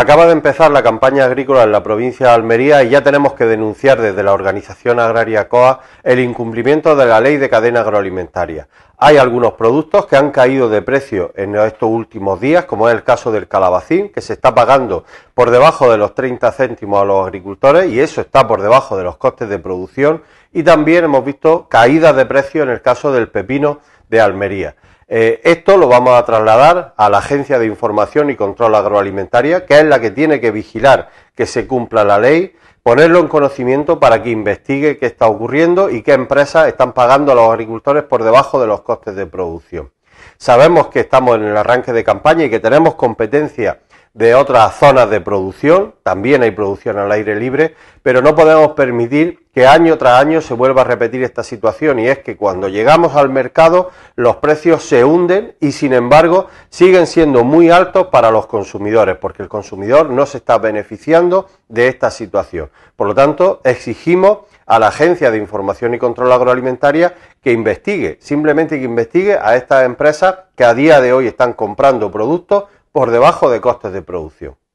Acaba de empezar la campaña agrícola en la provincia de Almería y ya tenemos que denunciar desde la organización agraria COA el incumplimiento de la ley de cadena agroalimentaria. Hay algunos productos que han caído de precio en estos últimos días, como es el caso del calabacín, que se está pagando por debajo de los 30 céntimos a los agricultores y eso está por debajo de los costes de producción. Y también hemos visto caídas de precio en el caso del pepino de Almería. Eh, esto lo vamos a trasladar a la Agencia de Información y Control Agroalimentaria, que es la que tiene que vigilar que se cumpla la ley, ponerlo en conocimiento para que investigue qué está ocurriendo y qué empresas están pagando a los agricultores por debajo de los costes de producción. Sabemos que estamos en el arranque de campaña y que tenemos competencia de otras zonas de producción, también hay producción al aire libre, pero no podemos permitir que año tras año se vuelva a repetir esta situación y es que cuando llegamos al mercado los precios se hunden y sin embargo siguen siendo muy altos para los consumidores porque el consumidor no se está beneficiando de esta situación. Por lo tanto, exigimos a la Agencia de Información y Control Agroalimentaria que investigue, simplemente que investigue a estas empresas que a día de hoy están comprando productos por debajo de costes de producción.